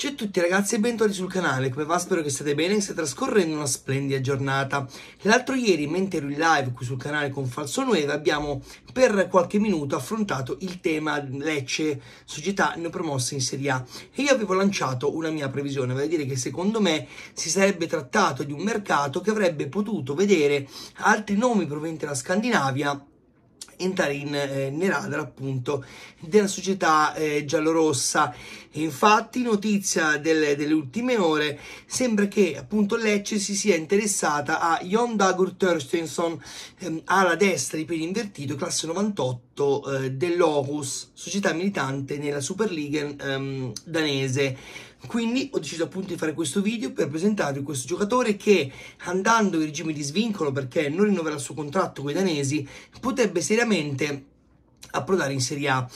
Ciao a tutti ragazzi e bentornati sul canale, come va spero che state bene e state trascorrendo una splendida giornata. L'altro ieri, mentre ero in live qui sul canale con Falso 9, abbiamo per qualche minuto affrontato il tema Lecce, società neopromosse in Serie A e io avevo lanciato una mia previsione, vale a dire che secondo me si sarebbe trattato di un mercato che avrebbe potuto vedere altri nomi provenienti dalla Scandinavia entrare in eh, neradra appunto della società eh, giallorossa. Infatti, notizia delle, delle, ultime ore, sembra che appunto Lecce si sia interessata a Jon Dagur Thorstenson ehm, alla destra di piedi invertito, classe 98 eh, dell'Orus, società militante nella Superliga ehm, danese. Quindi ho deciso appunto di fare questo video per presentarvi questo giocatore che andando in regime di svincolo perché non rinnoverà il suo contratto con i danesi potrebbe seriamente approdare in Serie A.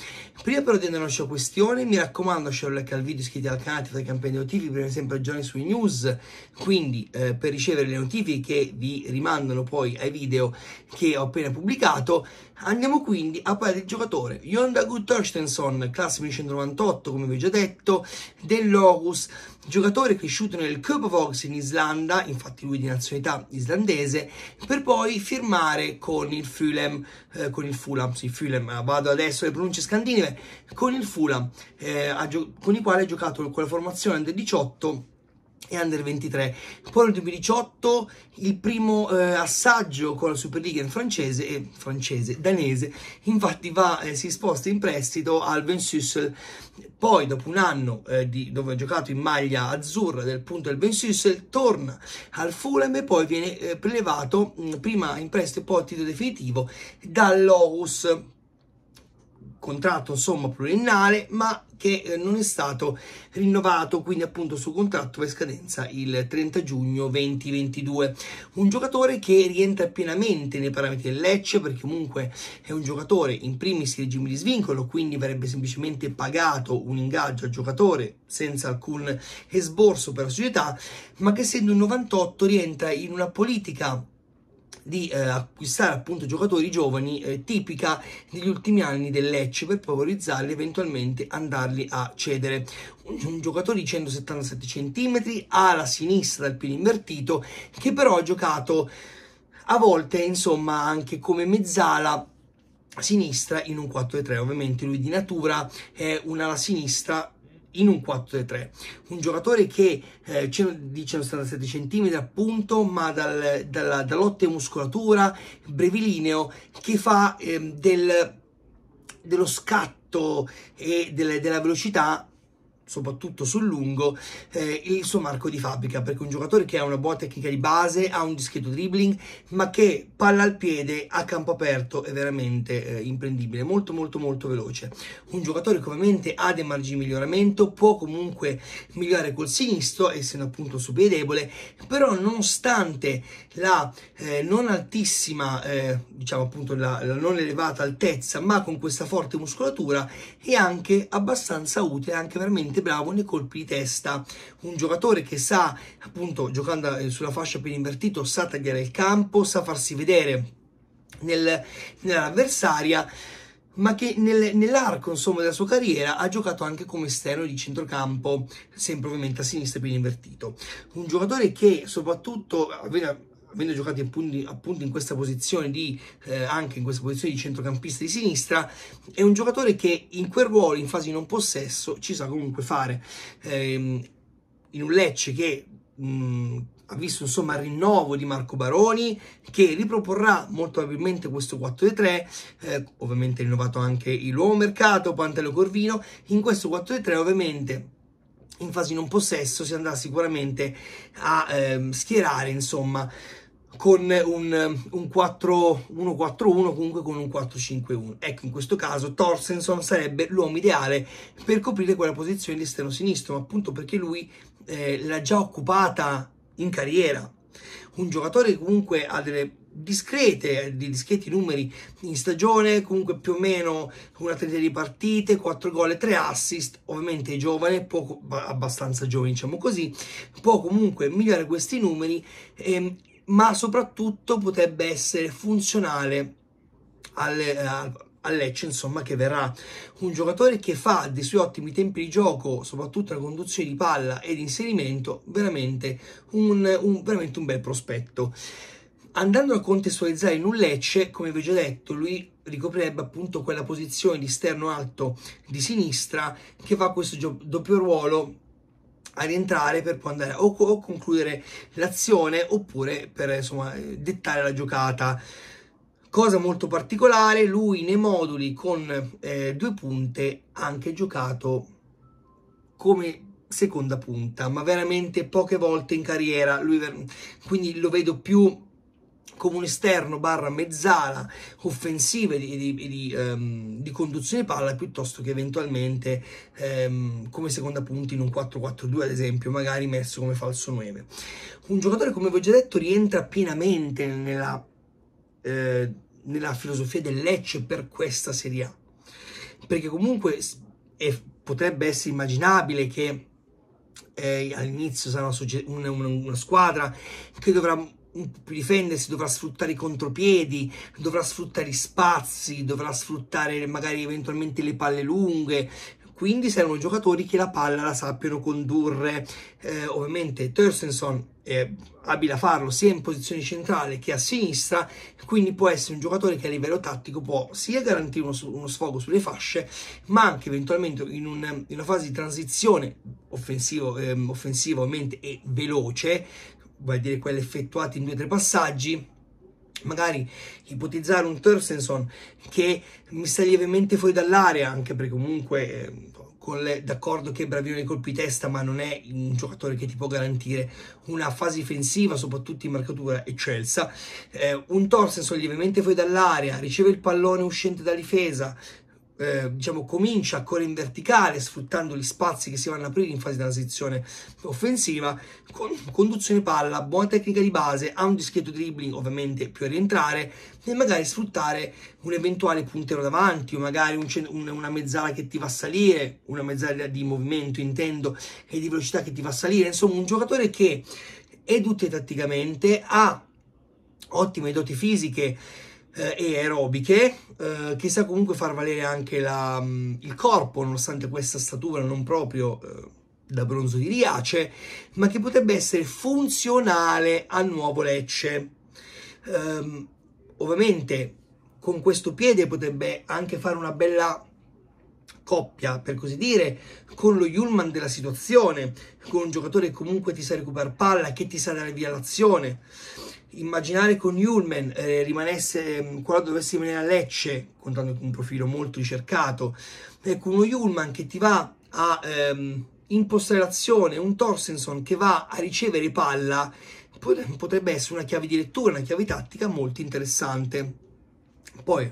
Prima però di andare alla sua questione, mi raccomando, share un like al video, iscriviti al canale, fate campanello notifiche, per sempre aggiorni sui news, quindi eh, per ricevere le notifiche che vi rimandano poi ai video che ho appena pubblicato, andiamo quindi a parlare del giocatore Yonda Good classe 1998, come vi ho già detto, del Locus, giocatore cresciuto nel Köpavogs in Islanda, infatti lui di nazionalità islandese, per poi firmare con il Fulham, eh, con il Fulham, sì, Fulham, eh, vado adesso alle pronunce scandinave, con il Fulham, eh, con il eh, quale ha giocato con la formazione del 18 e under 23. Poi nel 2018 il primo eh, assaggio con la Superliga in francese e eh, francese, danese, infatti va, eh, si sposta in prestito al Bensussel. Poi dopo un anno eh, di, dove ha giocato in maglia azzurra del punto del Bensussel torna al Fulham e poi viene prelevato mh, mm, prima in prestito e poi a titolo definitivo dall'Orus contratto somma pluriennale ma che eh, non è stato rinnovato quindi appunto suo contratto per scadenza il 30 giugno 2022 un giocatore che rientra pienamente nei parametri del Lecce perché comunque è un giocatore in primis in regime di svincolo quindi verrebbe semplicemente pagato un ingaggio al giocatore senza alcun esborso per la società ma che essendo un 98 rientra in una politica di eh, acquistare appunto giocatori giovani eh, tipica degli ultimi anni del Lecce per favorizzarli eventualmente andarli a cedere un, un giocatore di 177 cm alla sinistra dal piede invertito che però ha giocato a volte insomma anche come mezzala sinistra in un 4-3 ovviamente lui di natura è un ala sinistra in un 4-3-3, un giocatore che eh, di 177 cm appunto, ma dal, dalla, dall'ottima muscolatura, brevilineo, che fa eh, del, dello scatto e delle, della velocità soprattutto sul lungo, eh, il suo marco di fabbrica, perché un giocatore che ha una buona tecnica di base, ha un discreto dribbling, ma che palla al piede a campo aperto è veramente eh, imprendibile, molto molto molto veloce. Un giocatore che ovviamente ha dei margini di miglioramento, può comunque migliorare col sinistro, essendo appunto su piede debole, però nonostante la eh, non altissima, eh, diciamo appunto la, la non elevata altezza, ma con questa forte muscolatura, è anche abbastanza utile, anche veramente veramente bravo nei colpi di testa, un giocatore che sa, appunto, giocando eh, sulla fascia per invertito, sa tagliare il campo, sa farsi vedere nel, nell'avversaria ma che nel, nell'arco insomma, della sua carriera ha giocato anche come esterno di centrocampo, sempre ovviamente a sinistra per invertito. Un giocatore che soprattutto aveva avendo giocato appunto, appunto in questa posizione di eh, anche in questa posizione di centrocampista di sinistra, è un giocatore che in quel ruolo in fase di non possesso ci sa comunque fare. Eh, in un Lecce che mh, ha visto insomma il rinnovo di Marco Baroni che riproporrà molto probabilmente questo 4-3 eh, ovviamente rinnovato anche il nuovo mercato Pantello Corvino in questo 4-3 ovviamente in fase di non possesso si andrà sicuramente a ehm, schierare insomma con un, un 4-1-4-1, comunque con un 4-5-1. Ecco, in questo caso Torsenson sarebbe l'uomo ideale per coprire quella posizione di esterno sinistro, appunto perché lui eh, l'ha già occupata in carriera. Un giocatore che comunque ha delle discrete, di discreti numeri in stagione, comunque più o meno una trentina di partite, 4 gol e 3 assist, ovviamente giovane, poco, abbastanza giovane diciamo così, può comunque migliorare questi numeri. Ehm, ma soprattutto potrebbe essere funzionale alle, al, eh, al Lecce, insomma, che verrà un giocatore che fa dei suoi ottimi tempi di gioco, soprattutto la conduzione di palla e di inserimento, veramente un, un, veramente un bel prospetto. Andando a contestualizzare in un Lecce, come vi ho già detto, lui ricoprirebbe appunto quella posizione di esterno alto di sinistra che fa questo doppio ruolo a rientrare per poi andare o, o concludere l'azione oppure per insomma eh, dettare la giocata cosa molto particolare lui nei moduli con eh, due punte ha anche giocato come seconda punta ma veramente poche volte in carriera lui, quindi lo vedo più come un esterno barra mezzala offensive di, di, di, um, di, conduzione palla piuttosto che eventualmente um, come seconda punta in un 4-4-2 ad esempio magari messo come falso 9 un giocatore come vi ho già detto rientra pienamente nella, eh, nella filosofia del Lecce per questa Serie A perché comunque è, potrebbe essere immaginabile che eh, all'inizio sarà una, una, una squadra che dovrà difendersi dovrà sfruttare i contropiedi, dovrà sfruttare gli spazi, dovrà sfruttare magari eventualmente le palle lunghe, quindi servono giocatori che la palla la sappiano condurre. Eh, ovviamente Thurstenson è eh, abile a farlo sia in posizione centrale che a sinistra, quindi può essere un giocatore che a livello tattico può sia garantire uno, uno sfogo sulle fasce, ma anche eventualmente in, un, in una fase di transizione offensivo, ehm, offensivamente e veloce vuol dire quelle effettuate in due o tre passaggi, magari ipotizzare un Thurston che mi sta lievemente fuori dall'area, anche perché comunque eh, d'accordo che è bravino nei colpi testa, ma non è un giocatore che ti può garantire una fase difensiva, soprattutto in marcatura eccelsa. Eh, un Torsenson lievemente fuori dall'area, riceve il pallone uscente da difesa, eh, diciamo, comincia a correre in verticale sfruttando gli spazi che si vanno a aprire in fase della sezione offensiva, con conduzione palla, buona tecnica di base, ha un discreto dribbling ovviamente più a rientrare e magari sfruttare un eventuale puntero davanti o magari un, un, una mezzala che ti va a salire, una mezzala di movimento intendo e di velocità che ti va a salire, insomma un giocatore che è dotato tatticamente, ha ottime doti fisiche, eh, e aerobiche, eh, che sa comunque far valere anche la, mm, il corpo, nonostante questa statura non proprio eh, da bronzo di Riace, ma che potrebbe essere funzionale a Nuovo Lecce. Um, ovviamente con questo piede potrebbe anche fare una bella coppia, per così dire, con lo Yulman della situazione, con un giocatore che comunque ti sa recuperare palla, che ti sa dare via l'azione immaginare che un Yulman eh, rimanesse, mm, qualora dovesse rimanere a Lecce, contando un profilo molto ricercato, eh, con uno Yulman che ti va a, ehm, in postellazione, un Torsenson che va a ricevere palla, potrebbe essere una chiave di lettura, una chiave tattica molto interessante. Poi,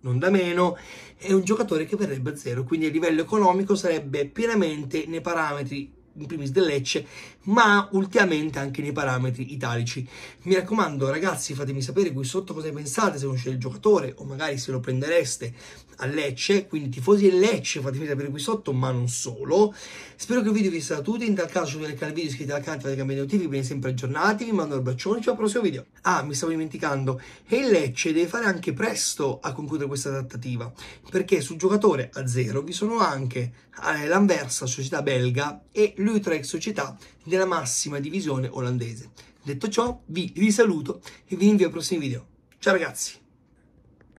non da meno, è un giocatore che verrebbe a zero, quindi a livello economico sarebbe pienamente nei parametri in primis del Lecce, ma ultimamente anche nei parametri italici. Mi raccomando, ragazzi, fatemi sapere qui sotto cosa pensate se conoscete il giocatore o magari se lo prendereste a Lecce, quindi tifosi del Lecce, fatemi sapere qui sotto, ma non solo. Spero che il video vi sia stato piaciuto, in tal caso se nel canale video iscrivetevi al canale, fate cambiare notifiche, viene sempre aggiornati, vi mando un bacione, ciao al prossimo video. Ah, mi stavo dimenticando, e il Lecce deve fare anche presto a concludere questa trattativa, perché sul giocatore a zero vi sono anche eh, l'Anversa, società belga, e lui l'Utrecht Società della massima divisione olandese. Detto ciò, vi risaluto e vi invio al prossimo video. Ciao ragazzi!